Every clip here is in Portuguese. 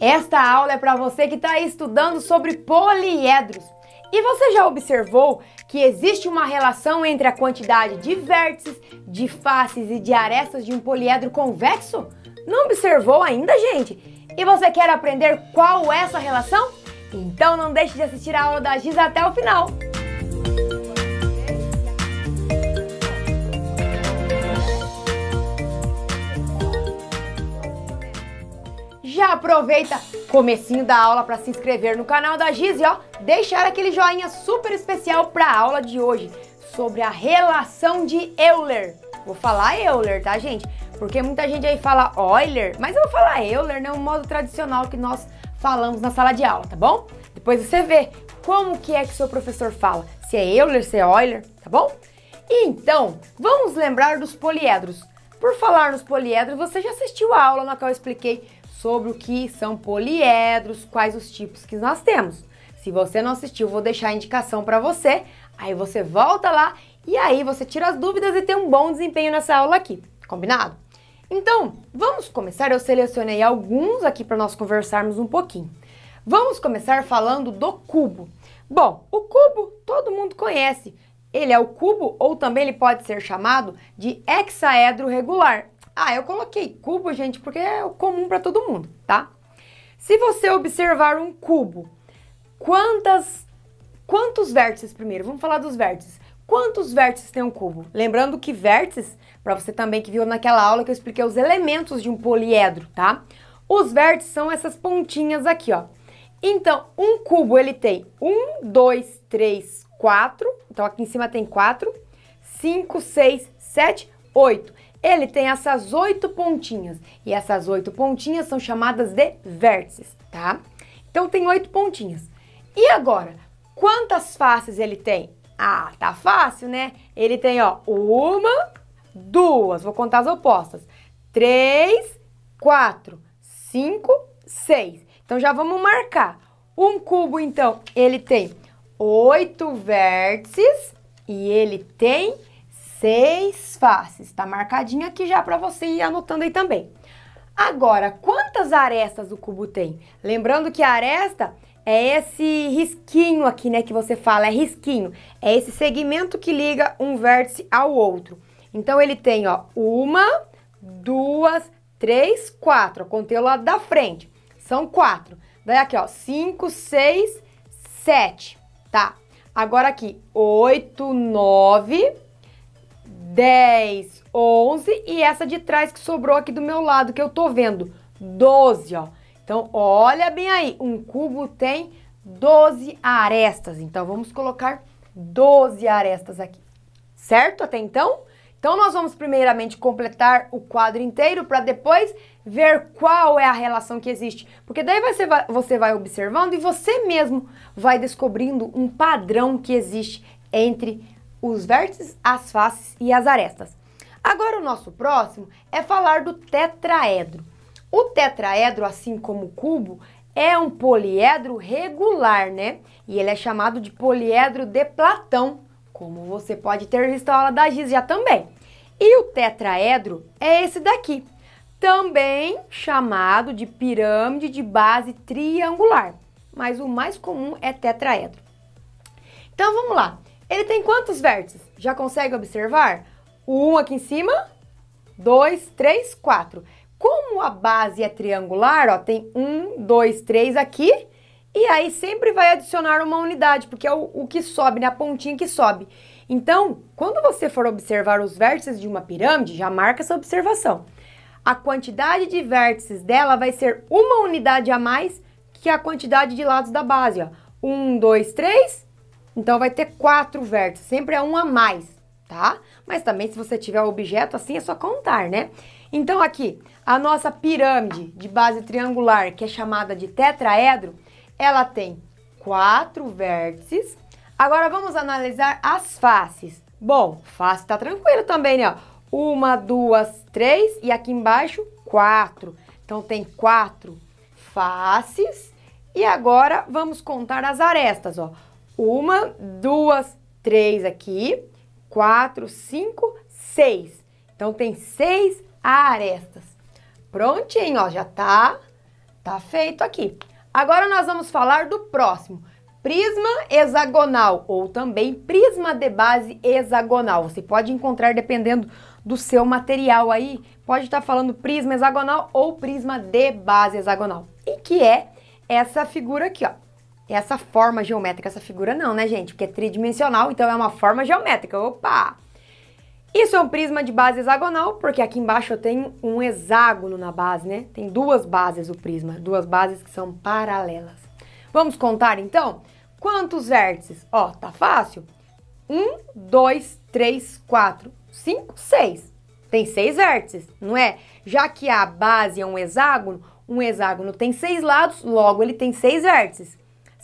Esta aula é para você que está estudando sobre poliedros. E você já observou que existe uma relação entre a quantidade de vértices, de faces e de arestas de um poliedro convexo? Não observou ainda, gente? E você quer aprender qual é essa relação? Então não deixe de assistir a aula da Giz até o final. já aproveita comecinho da aula para se inscrever no canal da Giz e ó, deixar aquele joinha super especial para a aula de hoje sobre a relação de Euler. Vou falar Euler, tá, gente? Porque muita gente aí fala Euler, mas eu vou falar Euler, né? O modo tradicional que nós falamos na sala de aula, tá bom? Depois você vê como que é que seu professor fala, se é Euler, se é Euler, tá bom? E então, vamos lembrar dos poliedros. Por falar nos poliedros, você já assistiu a aula na qual eu expliquei sobre o que são poliedros, quais os tipos que nós temos. Se você não assistiu, vou deixar a indicação para você. Aí você volta lá e aí você tira as dúvidas e tem um bom desempenho nessa aula aqui. Combinado? Então, vamos começar. Eu selecionei alguns aqui para nós conversarmos um pouquinho. Vamos começar falando do cubo. Bom, o cubo todo mundo conhece. Ele é o cubo ou também ele pode ser chamado de hexaedro regular. Ah, eu coloquei cubo, gente, porque é comum para todo mundo, tá? Se você observar um cubo, quantas quantos vértices primeiro? Vamos falar dos vértices. Quantos vértices tem um cubo? Lembrando que vértices, para você também que viu naquela aula que eu expliquei os elementos de um poliedro, tá? Os vértices são essas pontinhas aqui, ó. Então, um cubo ele tem 1, 2, 3, 4. Então, aqui em cima tem 4, 5, 6, 7, 8. Ele tem essas oito pontinhas e essas oito pontinhas são chamadas de vértices, tá? Então tem oito pontinhas. E agora, quantas faces ele tem? Ah, tá fácil, né? Ele tem, ó, uma, duas, vou contar as opostas. Três, quatro, cinco, seis. Então já vamos marcar. Um cubo, então, ele tem oito vértices e ele tem seis faces. Tá marcadinho aqui já para você ir anotando aí também. Agora, quantas arestas o cubo tem? Lembrando que a aresta é esse risquinho aqui, né, que você fala, é risquinho. É esse segmento que liga um vértice ao outro. Então, ele tem, ó, uma, duas, três, quatro. Ó, contei o lado da frente. São quatro. Daí aqui, ó, cinco, seis, sete, tá? Agora aqui, oito, nove, 10, 11 e essa de trás que sobrou aqui do meu lado que eu tô vendo, 12, ó. Então, olha bem aí, um cubo tem 12 arestas, então vamos colocar 12 arestas aqui, certo até então? Então, nós vamos primeiramente completar o quadro inteiro para depois ver qual é a relação que existe. Porque daí você vai, você vai observando e você mesmo vai descobrindo um padrão que existe entre os vértices, as faces e as arestas. Agora o nosso próximo é falar do tetraedro. O tetraedro, assim como o cubo, é um poliedro regular, né? E ele é chamado de poliedro de Platão, como você pode ter visto a aula da Giz já também. E o tetraedro é esse daqui, também chamado de pirâmide de base triangular, mas o mais comum é tetraedro. Então vamos lá. Ele tem quantos vértices? Já consegue observar? Um aqui em cima, dois, três, quatro. Como a base é triangular, ó, tem um, dois, três aqui, e aí sempre vai adicionar uma unidade, porque é o, o que sobe, né? A pontinha que sobe. Então, quando você for observar os vértices de uma pirâmide, já marca essa observação. A quantidade de vértices dela vai ser uma unidade a mais que a quantidade de lados da base, ó. Um, dois, três, então vai ter quatro vértices, sempre é um a mais, tá? Mas também se você tiver objeto assim é só contar, né? Então aqui, a nossa pirâmide de base triangular, que é chamada de tetraedro, ela tem quatro vértices. Agora vamos analisar as faces. Bom, face tá tranquilo também, né? Uma, duas, três e aqui embaixo quatro. Então tem quatro faces. E agora vamos contar as arestas, ó. Uma, duas, três aqui, quatro, cinco, seis. Então, tem seis arestas. Prontinho, ó, já tá, tá feito aqui. Agora, nós vamos falar do próximo. Prisma hexagonal ou também prisma de base hexagonal. Você pode encontrar dependendo do seu material aí, pode estar tá falando prisma hexagonal ou prisma de base hexagonal. E que é essa figura aqui, ó essa forma geométrica, essa figura não, né, gente? Porque é tridimensional, então é uma forma geométrica. Opa! Isso é um prisma de base hexagonal, porque aqui embaixo eu tenho um hexágono na base, né? Tem duas bases o prisma, duas bases que são paralelas. Vamos contar então? Quantos vértices? Ó, tá fácil? Um, dois, três, quatro, cinco, seis. Tem seis vértices, não é? Já que a base é um hexágono, um hexágono tem seis lados, logo ele tem seis vértices.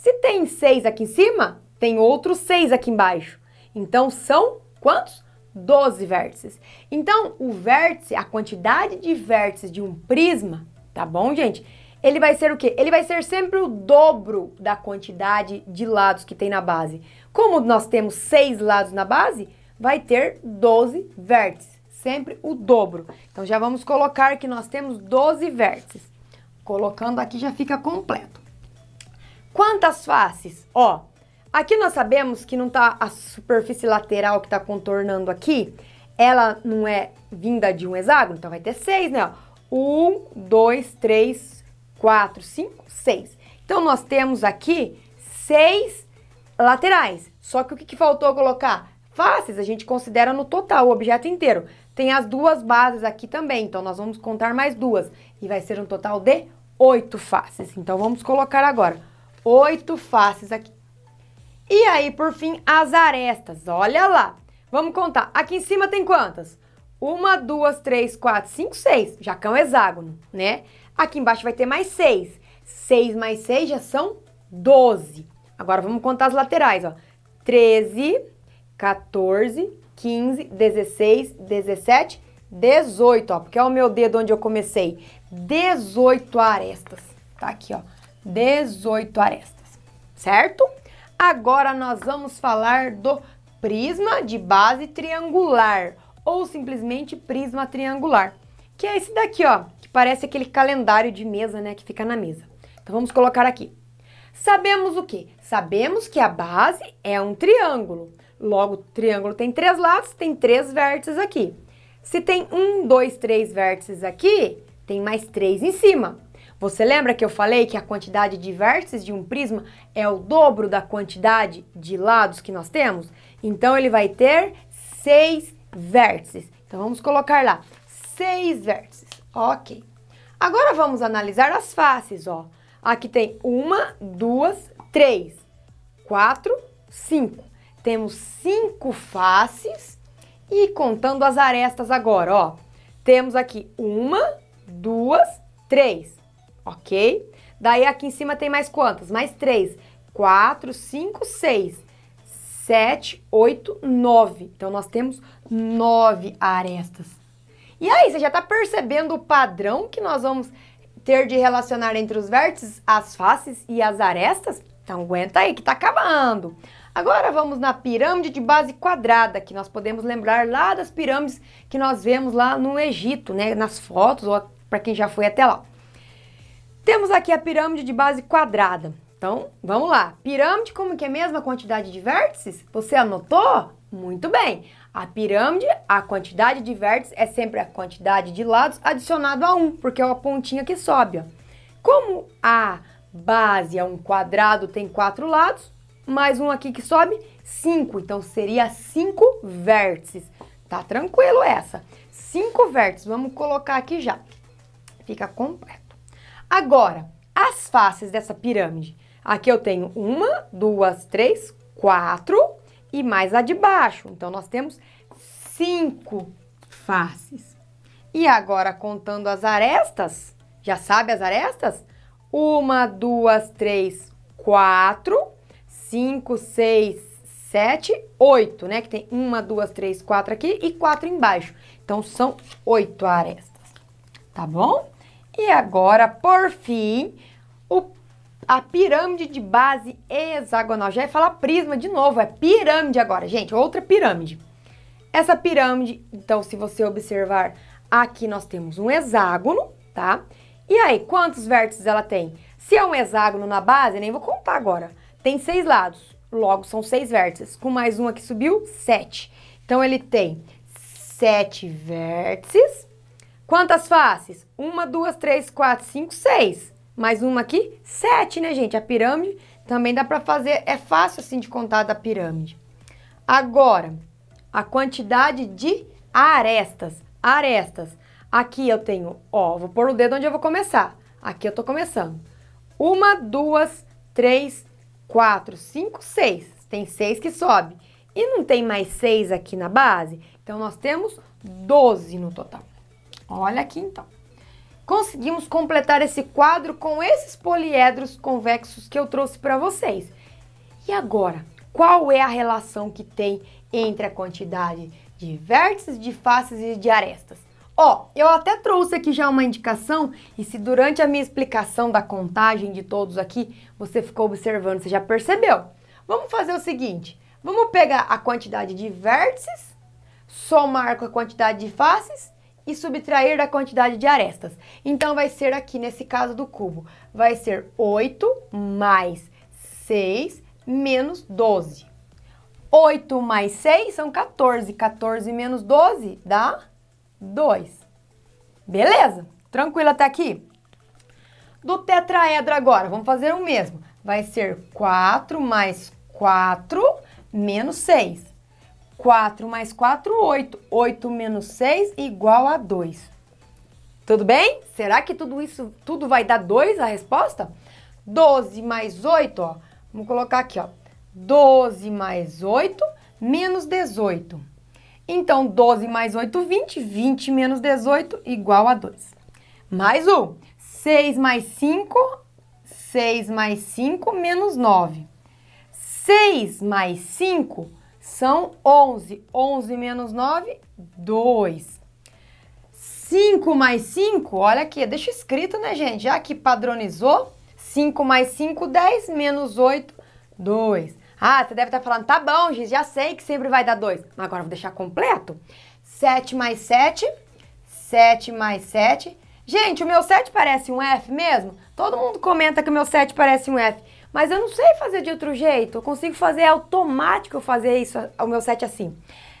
Se tem 6 aqui em cima, tem outros 6 aqui embaixo. Então são quantos? 12 vértices. Então o vértice, a quantidade de vértices de um prisma, tá bom, gente? Ele vai ser o quê? Ele vai ser sempre o dobro da quantidade de lados que tem na base. Como nós temos 6 lados na base, vai ter 12 vértices, sempre o dobro. Então já vamos colocar que nós temos 12 vértices. Colocando aqui já fica completo. Quantas faces? Ó, aqui nós sabemos que não tá a superfície lateral que tá contornando aqui, ela não é vinda de um hexágono, então vai ter seis, né? Um, dois, três, quatro, cinco, seis. Então nós temos aqui seis laterais. Só que o que, que faltou colocar? Faces, a gente considera no total, o objeto inteiro. Tem as duas bases aqui também, então nós vamos contar mais duas. E vai ser um total de oito faces. Então vamos colocar agora oito faces aqui. E aí, por fim, as arestas. Olha lá. Vamos contar. Aqui em cima tem quantas? Uma, duas, três, quatro, cinco, seis. Já que é um hexágono, né? Aqui embaixo vai ter mais seis. Seis mais seis já são doze. Agora vamos contar as laterais, ó. Treze, 14, 15, 16, 17, 18, ó, porque é o meu dedo onde eu comecei. 18 arestas. Tá aqui, ó. 18 arestas, certo? Agora nós vamos falar do prisma de base triangular ou simplesmente prisma triangular, que é esse daqui, ó, que parece aquele calendário de mesa, né, que fica na mesa. Então vamos colocar aqui. Sabemos o que? Sabemos que a base é um triângulo. Logo, o triângulo tem três lados, tem três vértices aqui. Se tem um, dois, três vértices aqui, tem mais três em cima. Você lembra que eu falei que a quantidade de vértices de um prisma é o dobro da quantidade de lados que nós temos? Então ele vai ter seis vértices. Então vamos colocar lá seis vértices. Ok. Agora vamos analisar as faces, ó. Aqui tem uma, duas, três, quatro, cinco. Temos cinco faces e contando as arestas agora, ó. Temos aqui uma, duas, três, ok? Daí aqui em cima tem mais quantas? Mais três. Quatro, cinco, seis, sete, oito, nove. Então, nós temos nove arestas. E aí, você já está percebendo o padrão que nós vamos ter de relacionar entre os vértices, as faces e as arestas? Então, aguenta aí que está acabando. Agora vamos na pirâmide de base quadrada, que nós podemos lembrar lá das pirâmides que nós vemos lá no Egito, né? Nas fotos, ou para quem já foi até lá. Temos aqui a pirâmide de base quadrada. Então, vamos lá. Pirâmide, como que é mesmo a quantidade de vértices? Você anotou? Muito bem. A pirâmide, a quantidade de vértices é sempre a quantidade de lados adicionado a 1, porque é uma pontinha que sobe. Ó. Como a base é um quadrado, tem quatro lados, mais um aqui que sobe, 5. Então, seria 5 vértices. Tá tranquilo essa. 5 vértices. Vamos colocar aqui já. Fica completo. Agora, as faces dessa pirâmide. Aqui eu tenho uma, duas, três, quatro e mais a de baixo. Então, nós temos cinco faces. E agora, contando as arestas, já sabe as arestas? Uma, duas, três, quatro, cinco, seis, sete, oito, né? Que tem uma, duas, três, quatro aqui e quatro embaixo. Então, são oito arestas, tá bom? E agora, por fim, o, a pirâmide de base hexagonal. Já ia falar prisma de novo, é pirâmide agora, gente, outra pirâmide. Essa pirâmide, então, se você observar, aqui nós temos um hexágono, tá? E aí, quantos vértices ela tem? Se é um hexágono na base, nem vou contar agora, tem seis lados, logo são seis vértices. Com mais um aqui subiu, sete. Então, ele tem sete vértices Quantas faces? Uma, duas, três, quatro, cinco, seis. Mais uma aqui, sete, né, gente? A pirâmide também dá para fazer, é fácil assim de contar da pirâmide. Agora, a quantidade de arestas. Arestas. Aqui eu tenho, ó, vou pôr o dedo onde eu vou começar. Aqui eu tô começando. Uma, duas, três, quatro, cinco, seis. Tem seis que sobe. E não tem mais seis aqui na base? Então, nós temos doze no total. Olha aqui então. Conseguimos completar esse quadro com esses poliedros convexos que eu trouxe para vocês. E agora, qual é a relação que tem entre a quantidade de vértices, de faces e de arestas? Ó, oh, eu até trouxe aqui já uma indicação, e se durante a minha explicação da contagem de todos aqui, você ficou observando, você já percebeu. Vamos fazer o seguinte, vamos pegar a quantidade de vértices, somar com a quantidade de faces e subtrair da quantidade de arestas. Então, vai ser aqui nesse caso do cubo, vai ser 8 mais 6 menos 12. 8 mais 6 são 14, 14 menos 12 dá 2. Beleza? Tranquilo até aqui? Do tetraedro agora, vamos fazer o mesmo. Vai ser 4 mais 4 menos 6. 4 mais 4, 8. 8 menos 6 igual a 2. Tudo bem? Será que tudo isso, tudo vai dar 2 a resposta? 12 mais 8, ó. Vamos colocar aqui, ó. 12 mais 8 menos 18. Então, 12 mais 8, 20. 20 menos 18 igual a 2. Mais um. 6 mais 5, 6 mais 5 menos 9. 6 mais 5 são 11. 11 menos 9, 2. 5 mais 5, olha aqui, é deixa escrito, né, gente? Já que padronizou, 5 mais 5, 10, menos 8, 2. Ah, você deve estar tá falando, tá bom, Giz, já sei que sempre vai dar 2. agora vou deixar completo. 7 mais 7, 7 mais 7. Gente, o meu 7 parece um F mesmo? Todo mundo comenta que o meu 7 parece um F mas eu não sei fazer de outro jeito. Eu consigo fazer automático fazer isso, o meu 7 é assim.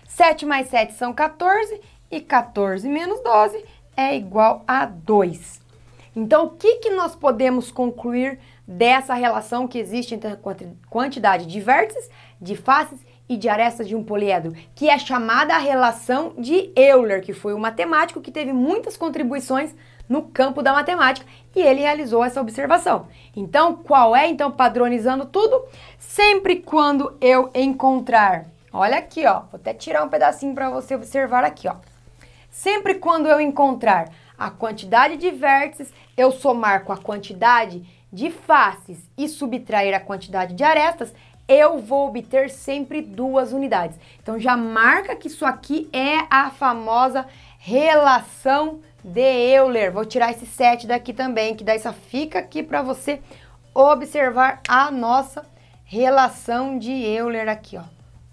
7 mais 7 são 14 e 14 menos 12 é igual a 2. Então, o que, que nós podemos concluir dessa relação que existe entre a quantidade de vértices, de faces e de arestas de um poliedro, que é chamada a relação de Euler, que foi um matemático que teve muitas contribuições no campo da matemática e ele realizou essa observação. Então, qual é? Então, padronizando tudo, sempre quando eu encontrar, olha aqui, ó, vou até tirar um pedacinho para você observar aqui, ó. Sempre quando eu encontrar a quantidade de vértices, eu somar com a quantidade de faces e subtrair a quantidade de arestas, eu vou obter sempre duas unidades. Então já marca que isso aqui é a famosa relação de Euler. Vou tirar esse 7 daqui também, que daí só fica aqui para você observar a nossa relação de Euler aqui, ó.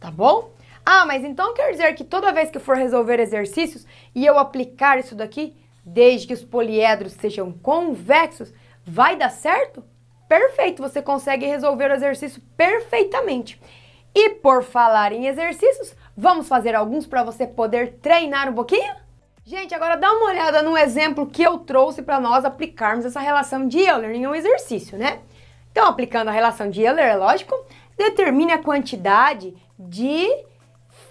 Tá bom? Ah, mas então quer dizer que toda vez que for resolver exercícios e eu aplicar isso daqui, desde que os poliedros sejam convexos, vai dar certo? Perfeito, você consegue resolver o exercício perfeitamente. E por falar em exercícios, vamos fazer alguns para você poder treinar um pouquinho? Gente, agora dá uma olhada no exemplo que eu trouxe para nós aplicarmos essa relação de Euler em um exercício, né? Então, aplicando a relação de Euler, é lógico, determine a quantidade de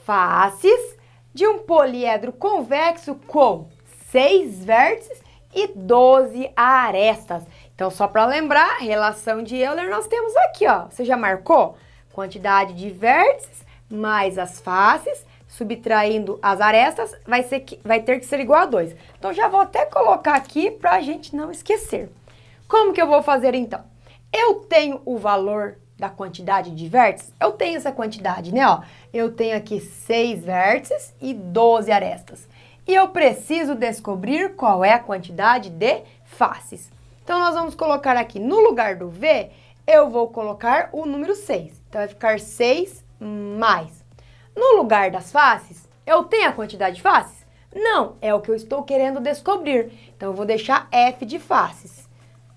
faces de um poliedro convexo com 6 vértices e 12 arestas. Então, só para lembrar, relação de Euler nós temos aqui, ó. Você já marcou? Quantidade de vértices mais as faces subtraindo as arestas, vai, ser, vai ter que ser igual a 2. Então, já vou até colocar aqui para a gente não esquecer. Como que eu vou fazer, então? Eu tenho o valor da quantidade de vértices? Eu tenho essa quantidade, né? Ó, eu tenho aqui 6 vértices e 12 arestas. E eu preciso descobrir qual é a quantidade de faces. Então, nós vamos colocar aqui, no lugar do V, eu vou colocar o número 6. Então, vai ficar 6 mais no lugar das faces, eu tenho a quantidade de faces? Não, é o que eu estou querendo descobrir. Então, eu vou deixar F de faces,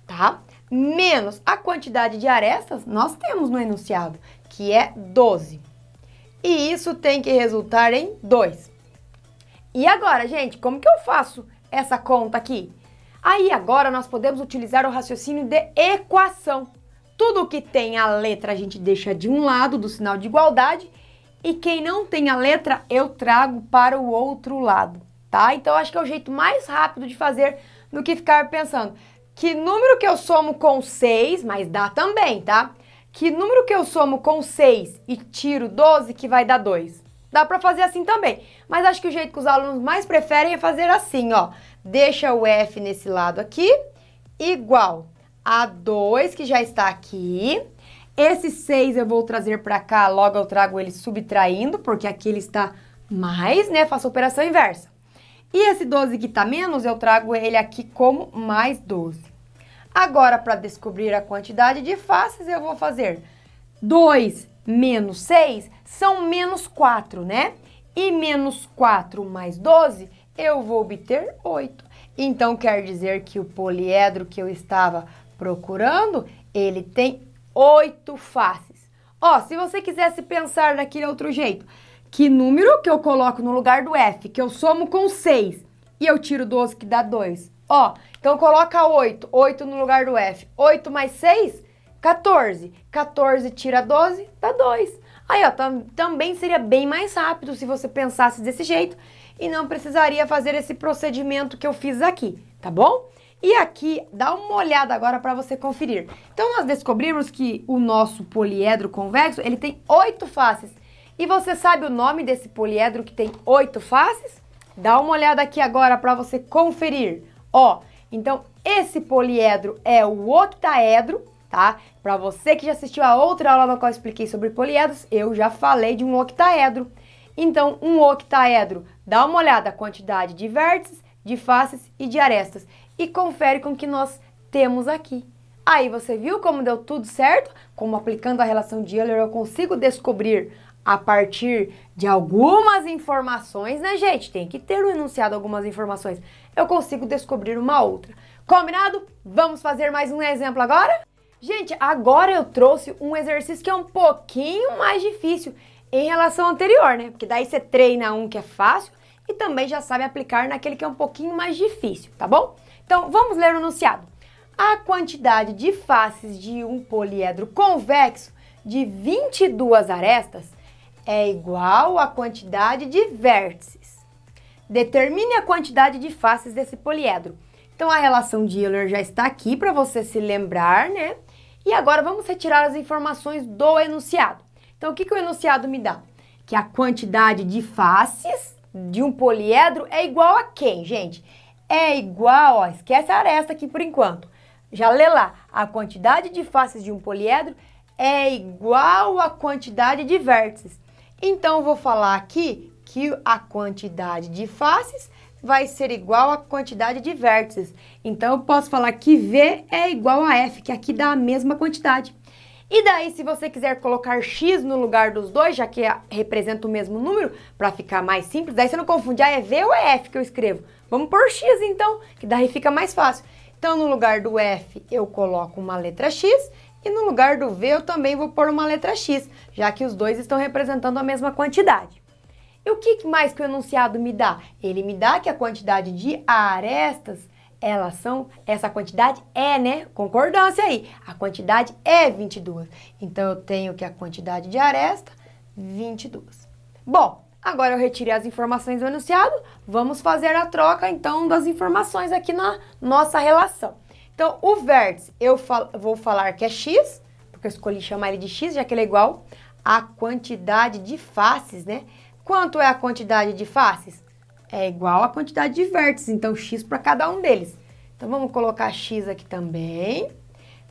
tá? Menos a quantidade de arestas nós temos no enunciado, que é 12. E isso tem que resultar em 2. E agora, gente, como que eu faço essa conta aqui? Aí agora nós podemos utilizar o raciocínio de equação. Tudo que tem a letra a gente deixa de um lado do sinal de igualdade e quem não tem a letra, eu trago para o outro lado, tá? Então acho que é o jeito mais rápido de fazer do que ficar pensando que número que eu somo com 6, mas dá também, tá? Que número que eu somo com 6 e tiro 12, que vai dar 2. Dá para fazer assim também, mas acho que o jeito que os alunos mais preferem é fazer assim, ó. Deixa o F nesse lado aqui, igual a 2, que já está aqui, esse 6 eu vou trazer para cá, logo eu trago ele subtraindo, porque aqui ele está mais, né? Faço a operação inversa. E esse 12 que está menos, eu trago ele aqui como mais 12. Agora, para descobrir a quantidade de faces, eu vou fazer 2 menos 6 são menos 4, né? E menos 4 mais 12, eu vou obter 8. Então, quer dizer que o poliedro que eu estava procurando, ele tem oito faces. Ó, se você quisesse pensar daquele outro jeito, que número que eu coloco no lugar do F, que eu somo com 6 e eu tiro 12 que dá 2? Ó, então coloca 8, 8 no lugar do F. 8 mais 6, 14. 14 tira 12, dá 2. Aí, ó, tam também seria bem mais rápido se você pensasse desse jeito e não precisaria fazer esse procedimento que eu fiz aqui, tá bom? E aqui, dá uma olhada agora para você conferir. Então, nós descobrimos que o nosso poliedro convexo, ele tem oito faces. E você sabe o nome desse poliedro que tem oito faces? Dá uma olhada aqui agora para você conferir. Ó, então esse poliedro é o octaedro, tá? Para você que já assistiu a outra aula na qual eu expliquei sobre poliedros, eu já falei de um octaedro. Então, um octaedro, dá uma olhada a quantidade de vértices, de faces e de arestas e confere com o que nós temos aqui. Aí você viu como deu tudo certo? Como aplicando a relação de Euler eu consigo descobrir a partir de algumas informações, né, gente? Tem que ter um enunciado algumas informações. Eu consigo descobrir uma outra. Combinado? Vamos fazer mais um exemplo agora? Gente, agora eu trouxe um exercício que é um pouquinho mais difícil em relação ao anterior, né? Porque daí você treina um que é fácil e também já sabe aplicar naquele que é um pouquinho mais difícil, tá bom? Então, vamos ler o enunciado. A quantidade de faces de um poliedro convexo de 22 arestas é igual à quantidade de vértices. Determine a quantidade de faces desse poliedro. Então, a relação de Euler já está aqui para você se lembrar, né? E agora vamos retirar as informações do enunciado. Então, o que, que o enunciado me dá? Que a quantidade de faces de um poliedro é igual a quem, gente? é igual, ó, esquece a aresta aqui por enquanto. Já lê lá, a quantidade de faces de um poliedro é igual à quantidade de vértices. Então, eu vou falar aqui que a quantidade de faces vai ser igual à quantidade de vértices. Então, eu posso falar que V é igual a F, que aqui dá a mesma quantidade. E daí, se você quiser colocar X no lugar dos dois, já que representa o mesmo número, para ficar mais simples, daí você não confunde, ah, é V ou é F que eu escrevo. Vamos por X então, que daí fica mais fácil. Então, no lugar do F, eu coloco uma letra X e no lugar do V eu também vou pôr uma letra X, já que os dois estão representando a mesma quantidade. E o que mais que o enunciado me dá? Ele me dá que a quantidade de arestas, elas são, essa quantidade é, né? Concordância aí. A quantidade é 22. Então, eu tenho que a quantidade de aresta, 22. Bom, Agora eu retirei as informações do enunciado, vamos fazer a troca então das informações aqui na nossa relação. Então, o vértice eu fal vou falar que é x, porque eu escolhi chamar ele de x, já que ele é igual à quantidade de faces, né? Quanto é a quantidade de faces? É igual à quantidade de vértices, então x para cada um deles. Então, vamos colocar x aqui também,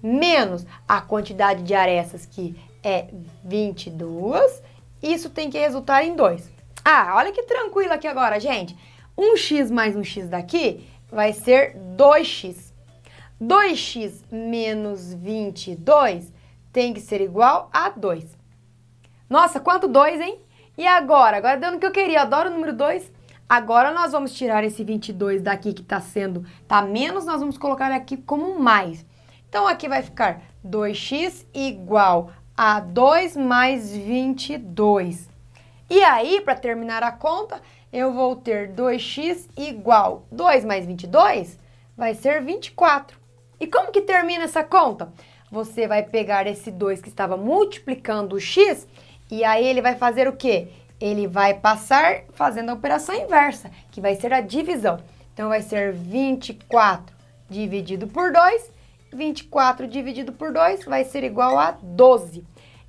menos a quantidade de arestas que é 22, isso tem que resultar em 2. Ah, olha que tranquilo aqui agora, gente. 1x mais 1x daqui vai ser 2x. 2x menos 22 tem que ser igual a 2. Nossa, quanto 2, hein? E agora? Agora dando o que eu queria, adoro o número 2. Agora nós vamos tirar esse 22 daqui que está sendo, tá menos, nós vamos colocar aqui como mais. Então aqui vai ficar 2x igual a 2 mais 22. E aí, para terminar a conta, eu vou ter 2x igual 2 mais 22 vai ser 24. E como que termina essa conta? Você vai pegar esse 2 que estava multiplicando o x e aí ele vai fazer o quê? Ele vai passar fazendo a operação inversa, que vai ser a divisão. Então, vai ser 24 dividido por 2. 24 dividido por 2 vai ser igual a 12.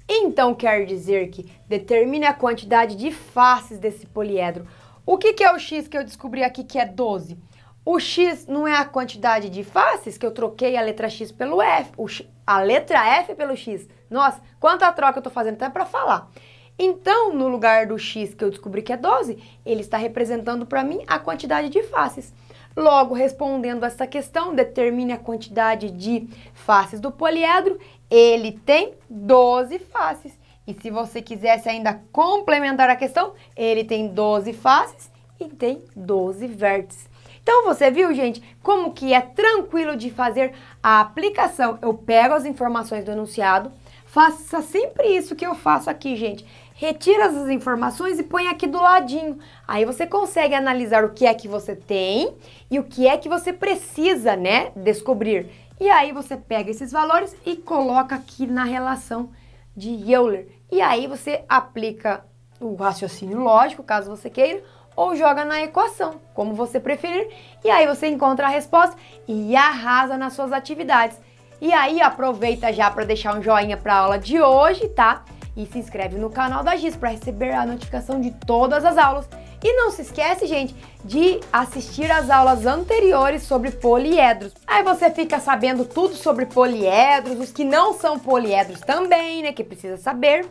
Então quer dizer que determine a quantidade de faces desse poliedro. O que, que é o x que eu descobri aqui que é 12? O x não é a quantidade de faces que eu troquei a letra x pelo f, x, a letra f pelo x. Nossa, quanta troca eu estou fazendo até para falar. Então, no lugar do x que eu descobri que é 12, ele está representando para mim a quantidade de faces. Logo, respondendo essa questão, determine a quantidade de faces do poliedro ele tem 12 faces. E se você quisesse ainda complementar a questão, ele tem 12 faces e tem 12 vértices. Então você viu, gente, como que é tranquilo de fazer a aplicação. Eu pego as informações do enunciado, faça sempre isso que eu faço aqui, gente. Retira as informações e põe aqui do ladinho. Aí você consegue analisar o que é que você tem e o que é que você precisa, né, descobrir. E aí você pega esses valores e coloca aqui na relação de Euler. E aí você aplica o raciocínio lógico, caso você queira, ou joga na equação, como você preferir, e aí você encontra a resposta e arrasa nas suas atividades. E aí aproveita já para deixar um joinha para a aula de hoje, tá? E se inscreve no canal da GIS para receber a notificação de todas as aulas e não se esquece, gente, de assistir as aulas anteriores sobre poliedros. Aí você fica sabendo tudo sobre poliedros, os que não são poliedros também, né, que precisa saber.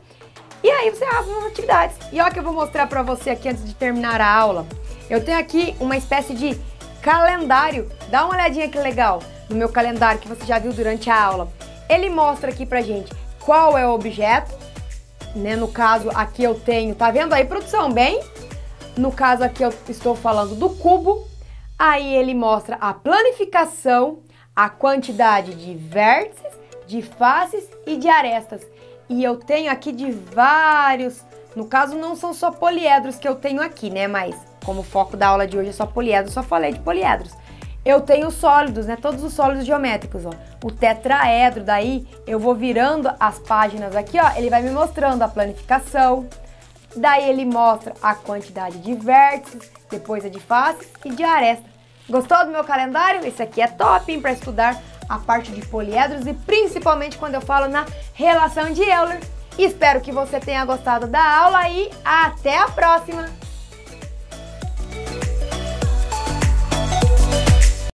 E aí você abre as atividades. E olha que eu vou mostrar para você aqui antes de terminar a aula. Eu tenho aqui uma espécie de calendário. Dá uma olhadinha que legal no meu calendário que você já viu durante a aula. Ele mostra aqui pra gente qual é o objeto, né? No caso, aqui eu tenho, tá vendo aí, produção? Bem no caso aqui eu estou falando do cubo. Aí ele mostra a planificação, a quantidade de vértices, de faces e de arestas. E eu tenho aqui de vários, no caso não são só poliedros que eu tenho aqui, né? Mas como o foco da aula de hoje é só poliedros, só falei de poliedros. Eu tenho sólidos, né? Todos os sólidos geométricos, ó. O tetraedro, daí eu vou virando as páginas aqui, ó. Ele vai me mostrando a planificação, Daí ele mostra a quantidade de vértices, depois a de faces e de aresta. Gostou do meu calendário? Esse aqui é top para estudar a parte de poliedros e principalmente quando eu falo na relação de Euler. Espero que você tenha gostado da aula e até a próxima!